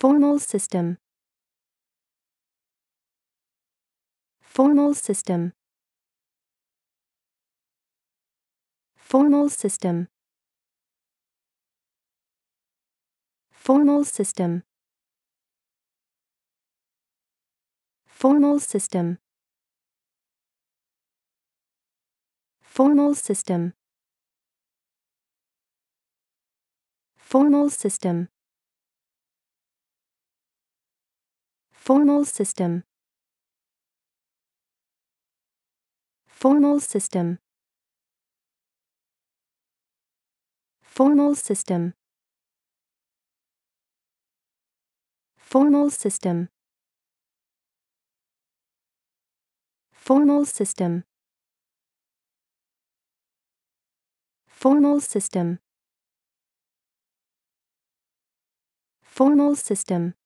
Formal system. Formal system. Formal system. Formal system. Formal system. Formal system. Formal system. Formal system. Formal system. Formal system. Formal system. Formal system. Formal system. Formal system.